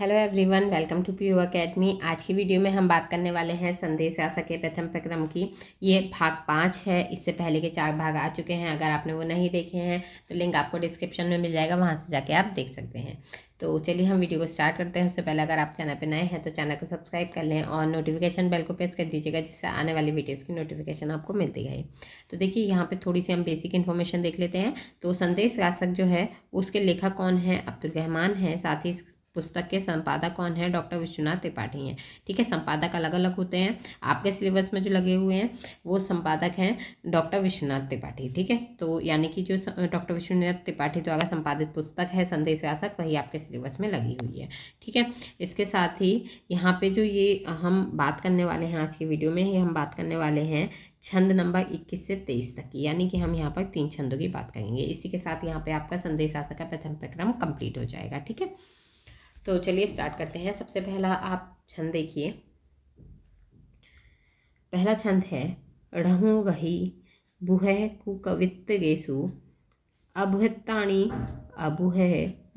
hello everyone welcome to you academy आज की video में हम बात करने वाले हैं संदेश आशा के प्रथम प्रक्रम की ये भाग पाँच है इससे पहले के चार भाग आ चुके हैं अगर आपने वो नहीं देखे हैं तो लिंक आपको डिस्क्रिप्शन में मिल जाएगा वहाँ से जाके आप देख सकते हैं तो चलिए हम वीडियो को स्टार्ट करते हैं उससे पहले अगर आप चैनल पर नए हैं तो चैनल को सब्सक्राइब कर लें और नोटिफिकेशन बेल को प्रेस कर दीजिएगा जिससे आने वाली वीडियोज़ की नोटिफिकेशन आपको मिलती है तो देखिए यहाँ पे थोड़ी सी हम बेसिक इन्फॉर्मेशन देख लेते हैं तो संदेश शासक जो है उसके लेखक कौन है अब्दुल रहमान है साथ ही पुस्तक के संपादक कौन है डॉक्टर विश्वनाथ त्रिपाठी हैं ठीक है संपादक अलग अलग होते हैं आपके सिलेबस में जो लगे हुए हैं वो संपादक हैं डॉक्टर विश्वनाथ त्रिपाठी ठीक है तो यानी कि जो डॉक्टर विश्वनाथ त्रिपाठी द्वारा तो संपादित पुस्तक है संदेश शासक वही आपके सिलेबस में लगी हुई है ठीक है इसके साथ ही यहाँ पर जो ये हम बात करने वाले हैं आज की वीडियो में ये हम बात करने वाले हैं छंद नंबर इक्कीस से तेईस तक की यानी कि हम यहाँ पर तीन छंदों की बात करेंगे इसी के साथ यहाँ पर आपका संदेश शासक का प्रथम प्रक्रम कंप्लीट हो जाएगा ठीक है तो चलिए स्टार्ट करते हैं सबसे पहला आप छंद देखिए पहला छंद है ढहू गही बुह कुकवित गेसु अभुताणी अबुह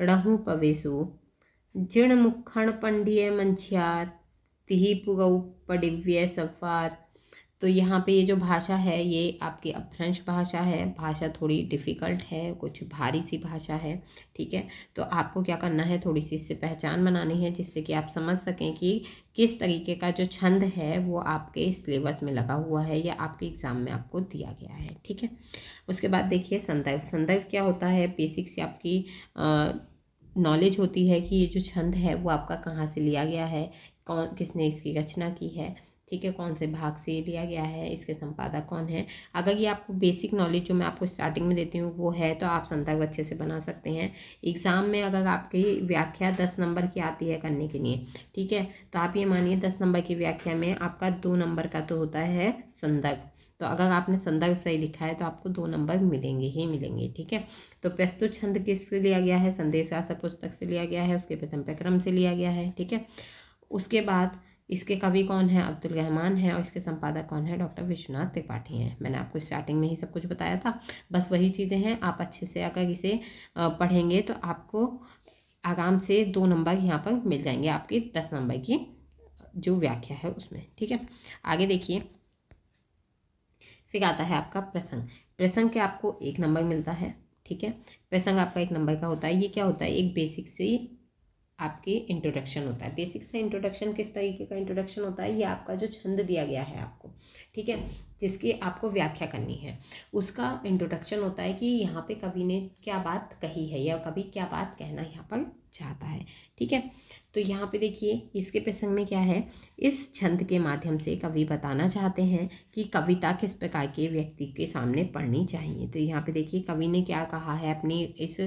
ढहू पवेसु जिण मुखण पंडिय मंछियार तिहि पुगौ पडिव्य सफात तो यहाँ पे ये जो भाषा है ये आपकी अपभ्रंश भाषा है भाषा थोड़ी डिफ़िकल्ट है कुछ भारी सी भाषा है ठीक है तो आपको क्या करना है थोड़ी सी इससे पहचान बनानी है जिससे कि आप समझ सकें कि किस तरीके का जो छंद है वो आपके सिलेबस में लगा हुआ है या आपके एग्ज़ाम में आपको दिया गया है ठीक है उसके बाद देखिए संदर्भ संदर्भ क्या होता है बेसिक से आपकी नॉलेज होती है कि ये जो छंद है वो आपका कहाँ से लिया गया है कौन किसने इसकी रचना की है ठीक है कौन से भाग से लिया गया है इसके संपादक कौन है अगर ये आपको बेसिक नॉलेज जो मैं आपको स्टार्टिंग में देती हूँ वो है तो आप संदर्भ अच्छे से बना सकते हैं एग्ज़ाम में अगर आपकी व्याख्या दस नंबर की आती है करने के लिए ठीक है तो आप ये मानिए दस नंबर की व्याख्या में आपका दो नंबर का तो होता है संदर्भ तो अगर आपने संदर्भ सही लिखा है तो आपको दो नंबर मिलेंगे ही मिलेंगे ठीक है तो प्रस्तुत छंद किस से लिया गया है संदेश आशा पुस्तक से लिया गया है उसके प्रथम प्रक्रम से लिया गया है ठीक है उसके बाद इसके कवि कौन है अब्दुल रहमान है और इसके संपादक कौन है डॉक्टर विश्वनाथ त्रिपाठी हैं मैंने आपको स्टार्टिंग में ही सब कुछ बताया था बस वही चीज़ें हैं आप अच्छे से अगर इसे पढ़ेंगे तो आपको आराम से दो नंबर यहाँ पर मिल जाएंगे आपकी दस नंबर की जो व्याख्या है उसमें ठीक है आगे देखिए फिर आता है आपका प्रसंग प्रसंग के आपको एक नंबर मिलता है ठीक है प्रसंग आपका एक नंबर का होता है ये क्या होता है एक बेसिक से आपके इंट्रोडक्शन होता है बेसिक सा इंट्रोडक्शन किस तरीके का इंट्रोडक्शन होता है ये आपका जो छंद दिया गया है आपको ठीक है जिसकी आपको व्याख्या करनी है उसका इंट्रोडक्शन होता है कि यहाँ पे कवि ने क्या बात कही है या कभी क्या बात कहना यहाँ पर चाहता है ठीक है तो यहाँ पे देखिए इसके प्रसंग में क्या है इस छंद के माध्यम से कवि बताना चाहते हैं कि कविता किस प्रकार के व्यक्ति के सामने पढ़नी चाहिए तो यहाँ पे देखिए कवि ने क्या कहा है अपनी इस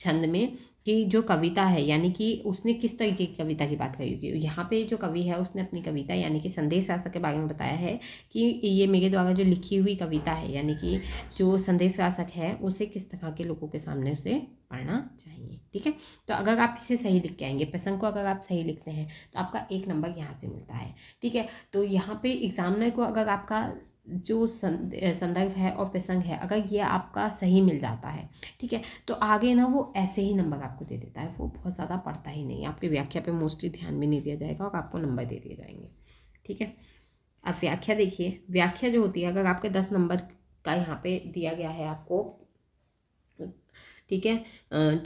छंद में कि जो कविता है यानी कि उसने किस तरीके की कविता की बात करी होगी यहाँ पे जो कवि है उसने अपनी कविता यानी कि संदेश शासक के बारे में बताया है कि ये मेरे द्वारा जो लिखी हुई कविता है यानी कि जो संदेश शासक है उसे किस तरह के लोगों के सामने उसे पढ़ना चाहिए ठीक है तो अगर आप इसे सही लिख के आएंगे प्रसंग को अगर आप आप सही लिखते हैं तो आपका एक नंबर यहाँ से मिलता है ठीक है तो यहाँ पे एग्जामिनर को अगर आपका जो संदर्भ है और प्रसंग है अगर ये आपका सही मिल जाता है ठीक है तो आगे ना वो ऐसे ही नंबर आपको दे देता है वो बहुत ज़्यादा पढ़ता ही नहीं आपकी व्याख्या पे मोस्टली ध्यान भी नहीं दिया जाएगा और आपको नंबर दे दिए जाएंगे ठीक है अब व्याख्या देखिए व्याख्या जो होती है अगर आपके दस नंबर का यहाँ पे दिया गया है आपको ठीक है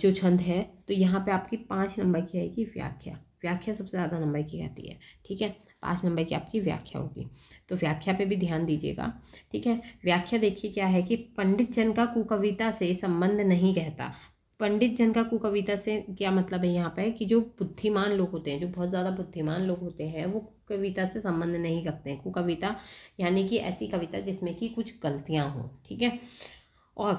जो छंद है तो यहाँ पे आपकी पाँच नंबर की आएगी व्याख्या व्याख्या सबसे ज़्यादा नंबर की आती है ठीक है पाँच नंबर की आपकी व्याख्या होगी तो व्याख्या पे भी ध्यान दीजिएगा ठीक है व्याख्या देखिए क्या है कि पंडित जन का कुकविता से संबंध नहीं कहता पंडित जन का कुकविता से क्या मतलब है यहाँ पे कि जो बुद्धिमान लोग होते हैं जो बहुत ज़्यादा बुद्धिमान लोग होते हैं वो कविता से संबंध नहीं रखते हैं कुकविता यानी कि ऐसी कविता जिसमें कि कुछ गलतियाँ हों ठीक है और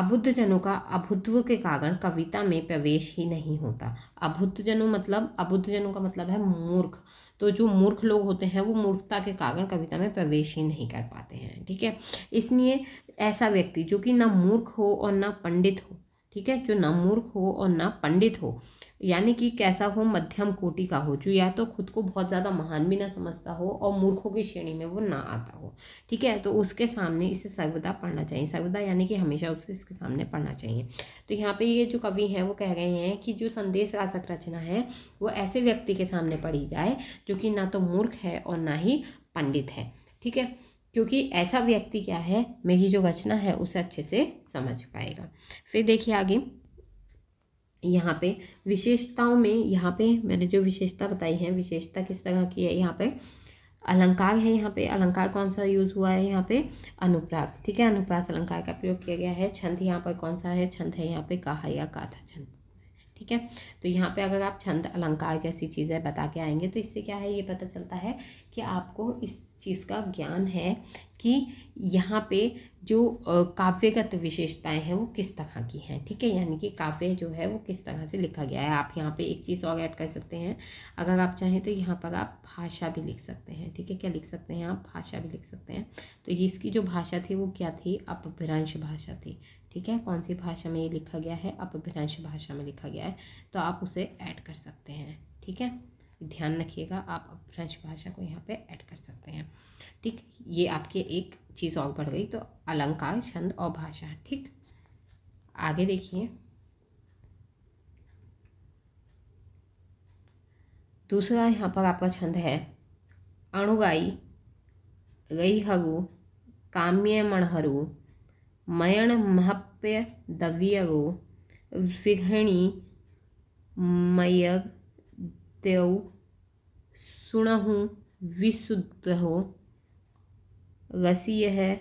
अबुद्धजनों का अभुत्व के कारण कविता में प्रवेश ही नहीं होता जनों मतलब अबुद्धजनों का मतलब है मूर्ख तो जो मूर्ख लोग होते हैं वो मूर्खता के कारण कविता में प्रवेश ही नहीं कर पाते हैं ठीक है इसलिए ऐसा व्यक्ति जो कि ना मूर्ख हो और ना पंडित हो ठीक है जो ना मूर्ख हो और ना पंडित हो यानी कि कैसा हो मध्यम कोटि का हो जो या तो खुद को बहुत ज़्यादा महान भी ना समझता हो और मूर्खों की श्रेणी में वो ना आता हो ठीक है तो उसके सामने इसे सर्वदा पढ़ना चाहिए सर्वदा यानी कि हमेशा उसे इसके सामने पढ़ना चाहिए तो यहाँ पे ये जो कवि हैं वो कह गए हैं कि जो संदेश रासक रचना है वो ऐसे व्यक्ति के सामने पढ़ी जाए जो कि ना तो मूर्ख है और ना ही पंडित है ठीक है क्योंकि ऐसा व्यक्ति क्या है मेरी जो रचना है उसे अच्छे से समझ पाएगा फिर देखिए आगे यहाँ पे विशेषताओं में यहाँ पे मैंने जो विशेषता बताई है विशेषता किस तरह की है यहाँ पे अलंकार है यहाँ पे अलंकार कौन सा यूज़ हुआ है यहाँ पे अनुप्रास ठीक है अनुप्रास अलंकार का प्रयोग किया गया है छंद यहाँ पर कौन सा है छंद है यहाँ पे कहा या काथा छंद ठीक है तो यहाँ पे अगर आप छंद अलंकार जैसी चीज़ें बता के आएंगे तो इससे क्या है ये पता चलता है कि आपको इस चीज़ का ज्ञान है कि यहाँ पे जो काव्यगत विशेषताएं हैं वो किस तरह की हैं ठीक है यानी कि काव्य जो है वो किस तरह से लिखा गया है आप यहाँ पे एक चीज़ और ऐड कर सकते हैं अगर आप चाहें तो यहाँ पर आप भाषा भी लिख सकते हैं ठीक है क्या लिख सकते हैं आप भाषा भी लिख सकते हैं तो ये इसकी जो भाषा थी वो क्या थी अपभ्रंश भाषा थी ठीक है कौन सी भाषा में ये लिखा गया है अपभ्रंश भाषा में लिखा गया है तो आप उसे ऐड कर सकते हैं ठीक है ध्यान रखिएगा आप अपभ्रंश भाषा को यहाँ पे ऐड कर सकते हैं ठीक ये आपके एक चीज़ और बढ़ गई तो अलंकार छंद और भाषा ठीक आगे देखिए दूसरा यहाँ पर आपका छंद है अणुगाई गई हगु काम्य मणहरू मयण महप्य दव्यगो विघणी मय दौ सुणहु विशुद्ध रसीय है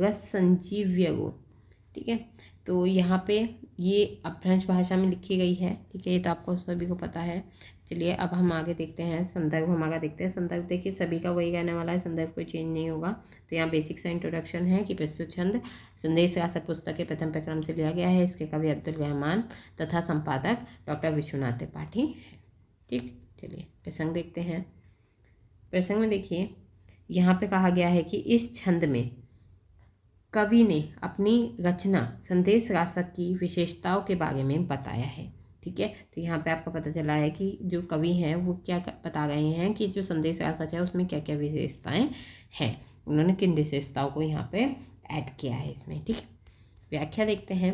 रस संजीव्यगो ठीक है तो यहाँ पे ये अपभ्रंश भाषा में लिखी गई है ठीक है ये तो आपको सभी को पता है चलिए अब हम आगे देखते हैं संदर्भ हम आगे देखते हैं संदर्भ देखिए सभी का वही रहने वाला है संदर्भ कोई चेंज नहीं होगा तो यहाँ बेसिक सा इंट्रोडक्शन है कि प्रस्तुत छंद संदेश राशक पुस्तक के प्रथम प्रक्रम से लिया गया है इसके कवि अब्दुल रहमान तथा संपादक डॉक्टर विश्वनाथ त्रिपाठी हैं ठीक चलिए प्रसंग देखते हैं प्रसंग में देखिए यहाँ पर कहा गया है कि इस छंद में कवि ने अपनी रचना संदेश राशक की विशेषताओं के बारे में बताया है ठीक है तो यहाँ पे आपको पता चला है कि जो कवि हैं वो क्या बता गए हैं कि जो संदेश शासक है उसमें क्या क्या विशेषताएँ हैं उन्होंने किन विशेषताओं को यहाँ पे ऐड किया है इसमें ठीक है व्याख्या देखते हैं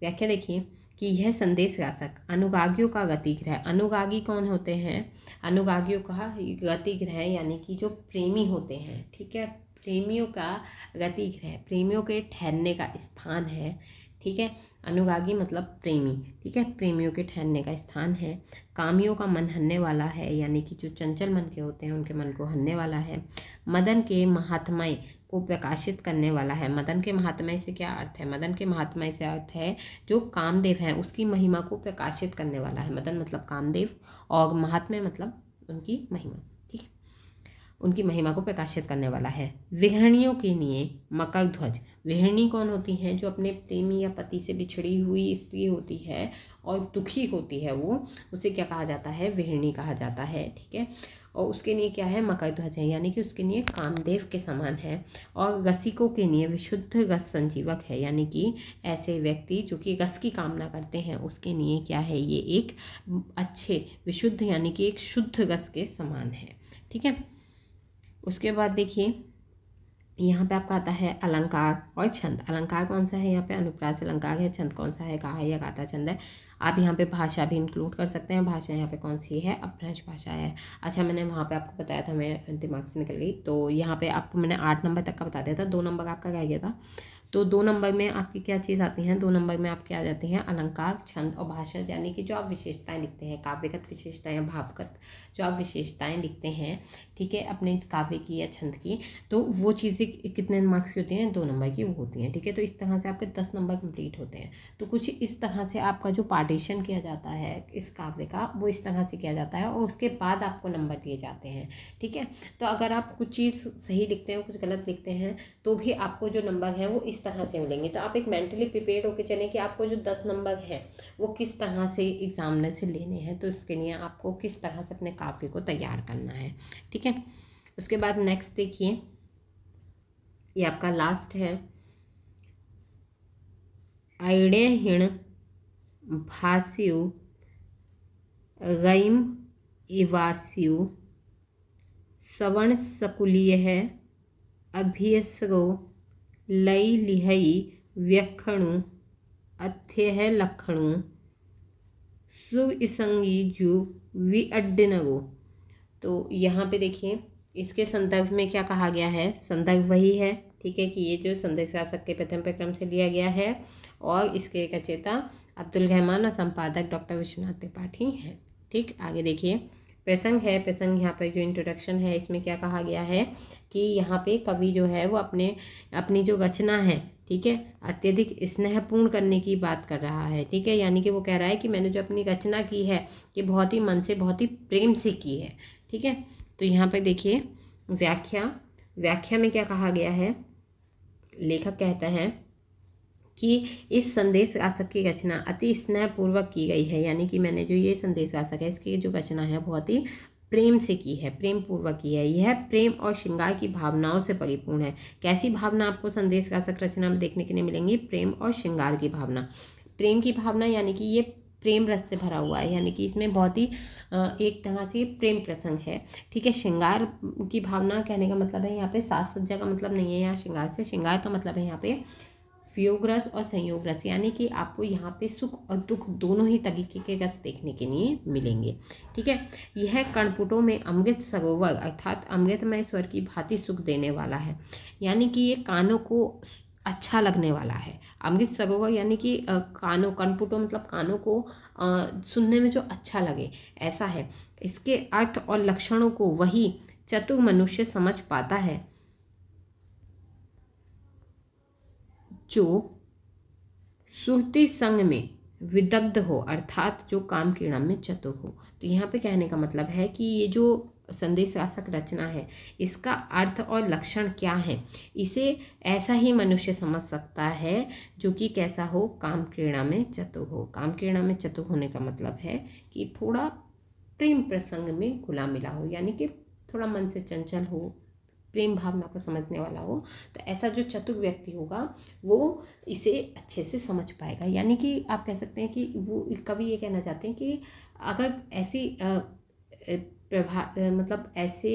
व्याख्या देखिए कि यह संदेश राशक अनुगागियों का गतिग्रह अनुगागी कौन होते हैं अनुगागियों का गतिग्रह यानी कि जो प्रेमी होते हैं ठीक है प्रेमियों का गतिग्रह प्रेमियों के ठहरने का स्थान है ठीक है अनुगागी मतलब प्रेमी ठीक है प्रेमियों के ठहरने का स्थान है कामियों का मन हनने वाला है यानी कि जो चंचल मन के होते हैं उनके मन को हनने वाला है मदन के महात्मय को प्रकाशित करने वाला है मदन के महात्मय से क्या अर्थ है मदन के महात्मय से अर्थ है जो कामदेव है उसकी महिमा को प्रकाशित करने वाला है मदन मतलब कामदेव और महात्मय मतलब उनकी महिमा ठीक है उनकी महिमा को प्रकाशित करने वाला है विहरणियों के लिए मकर ध्वज विहरणी कौन होती हैं जो अपने प्रेमी या पति से बिछड़ी हुई स्त्री होती है और दुखी होती है वो उसे क्या कहा जाता है विहरणी कहा जाता है ठीक है और उसके लिए क्या है मकर ध्वज है यानी कि उसके लिए कामदेव के समान है और गसिकों के लिए विशुद्ध गस संजीवक है यानी कि ऐसे व्यक्ति जो कि गस की कामना करते हैं उसके लिए क्या है ये एक अच्छे विशुद्ध यानी कि एक शुद्ध गस के समान है ठीक है उसके बाद देखिए यहाँ पे आपका आता है अलंकार और छंद अलंकार कौन सा है यहाँ पे अनुप्रास अलंकार है छंद कौन सा है कहा है या गाता छंद है आप यहाँ पे भाषा भी इंक्लूड कर सकते हैं भाषा यहाँ पे कौन सी है अपभ्रंश भाषा है अच्छा मैंने वहाँ पे आपको बताया था मैं दिमाग से निकल गई तो यहाँ पे आपको मैंने आठ नंबर तक का बता दिया था दो नंबर आपका क्या गया था तो दो नंबर में आपकी क्या चीज़ आती हैं दो नंबर में आपके आ जाती हैं अलंकार छंद और भाषा यानी कि जो आप विशेषताएं लिखते हैं काव्यगत विशेषताएं भावगत जो आप विशेषताएं लिखते हैं ठीक है अपने काव्य की या छंद की तो वो चीज़ें कितने मार्क्स की होती हैं दो नंबर की वो होती हैं ठीक है तो इस तरह से आपके दस नंबर कंप्लीट होते हैं तो कुछ इस तरह से आपका जो पार्टीशन किया जाता है इस काव्य का वो इस तरह से किया जाता है और उसके बाद आपको नंबर दिए जाते हैं ठीक है तो अगर आप कुछ चीज़ सही लिखते हैं कुछ गलत लिखते हैं तो भी आपको जो नंबर है वो इस तरह से मिलेंगे तो आप एक मेंटली प्रिपेयर होकर चलें कि आपको जो दस नंबर हैं वो किस तरह से एग्ज़ामनर से लेने हैं तो उसके लिए आपको किस तरह से अपने काफ़ी को तैयार करना है ठीक है उसके बाद नेक्स्ट देखिए ये आपका लास्ट है आइडे हिण गईम इवास्यु सवर्ण सकुलीय है अभियस्रो लई लिहई व्यखणु अथ्यह लखणु सुसंगी जू विअड्डनगो तो यहाँ पे देखिए इसके संदर्भ में क्या कहा गया है संदर्भ वही है ठीक है कि ये जो संदेश शासक के प्रथम प्रक्रम से लिया गया है और इसके रचेता अब्दुल रहमान और संपादक डॉक्टर विश्वनाथ त्रिपाठी हैं ठीक आगे देखिए प्रसंग है प्रसंग यहाँ पर जो इंट्रोडक्शन है इसमें क्या कहा गया है कि यहाँ पे कवि जो है वो अपने अपनी जो रचना है ठीक है अत्यधिक स्नेहपूर्ण करने की बात कर रहा है ठीक है यानी कि वो कह रहा है कि मैंने जो अपनी रचना की है ये बहुत ही मन से बहुत ही प्रेम से की है ठीक है तो यहाँ पर देखिए व्याख्या व्याख्या में क्या कहा गया है लेखक कहता है कि इस संदेश रासक की रचना अति स्नेहपूर्वक की गई है यानी कि मैंने जो ये संदेश रासक है इसकी जो रचना है बहुत ही प्रेम से की है प्रेम पूर्वक की है यह प्रेम और श्रृंगार की भावनाओं से परिपूर्ण है कैसी भावना आपको संदेश रासक रचना में देखने के लिए मिलेंगी प्रेम और श्रृंगार की भावना प्रेम की भावना यानी कि ये प्रेम रस से भरा हुआ है यानी कि इसमें बहुत ही एक तरह से प्रेम प्रसंग है ठीक है श्रृंगार की भावना कहने का मतलब है यहाँ पे सास सज्जा का मतलब नहीं है यहाँ श्रृंगार से श्रृंगार का मतलब है यहाँ पे वियोग रस और संयोग रस यानी कि आपको यहाँ पे सुख और दुख दोनों ही तरीके के रस देखने के लिए मिलेंगे ठीक है यह कर्णपुटों में अमृत सरोवर अर्थात अमृतमय स्वर की भांति सुख देने वाला है यानी कि ये कानों को अच्छा लगने वाला है अमृत सरोवर यानी कि कानों कर्णपुटों मतलब कानों को सुनने में जो अच्छा लगे ऐसा है इसके अर्थ और लक्षणों को वही चतुर मनुष्य समझ पाता है जो सुहती संग में विदग्ध हो अर्थात जो काम क्रीड़ा में चतुर हो तो यहाँ पे कहने का मतलब है कि ये जो संदेश शासक रचना है इसका अर्थ और लक्षण क्या है इसे ऐसा ही मनुष्य समझ सकता है जो कि कैसा हो काम क्रीड़ा में चतुर हो काम क्रीड़ा में चतुर होने का मतलब है कि थोड़ा प्रेम प्रसंग में खुला मिला हो यानी कि थोड़ा मन से चंचल हो प्रेम भावना को समझने वाला हो तो ऐसा जो चतुर व्यक्ति होगा वो इसे अच्छे से समझ पाएगा यानी कि आप कह सकते हैं कि वो कवि ये कहना चाहते हैं कि अगर ऐसी प्रभा मतलब ऐसे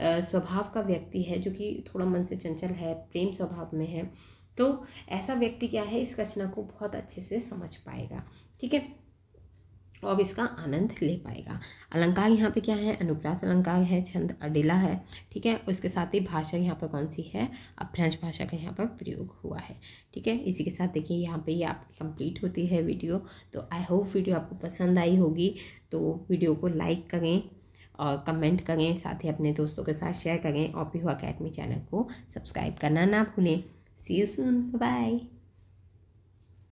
स्वभाव का व्यक्ति है जो कि थोड़ा मन से चंचल है प्रेम स्वभाव में है तो ऐसा व्यक्ति क्या है इस रचना को बहुत अच्छे से समझ पाएगा ठीक है और तो इसका आनंद ले पाएगा अलंकार यहाँ पे क्या है अनुप्रास अलंकार है छंद अडेला है ठीक है उसके साथ ही भाषा यहाँ पर कौन सी है अब फ्रेंच भाषा का यहाँ पर प्रयोग हुआ है ठीक है इसी के साथ देखिए यहाँ पे ये आपकी कंप्लीट होती है वीडियो तो आई होप वीडियो आपको पसंद आई होगी तो वीडियो को लाइक करें और कमेंट करें साथ ही अपने दोस्तों के साथ शेयर करें और पीहू अकेडमी चैनल को सब्सक्राइब करना ना भूलें सी सुन बाय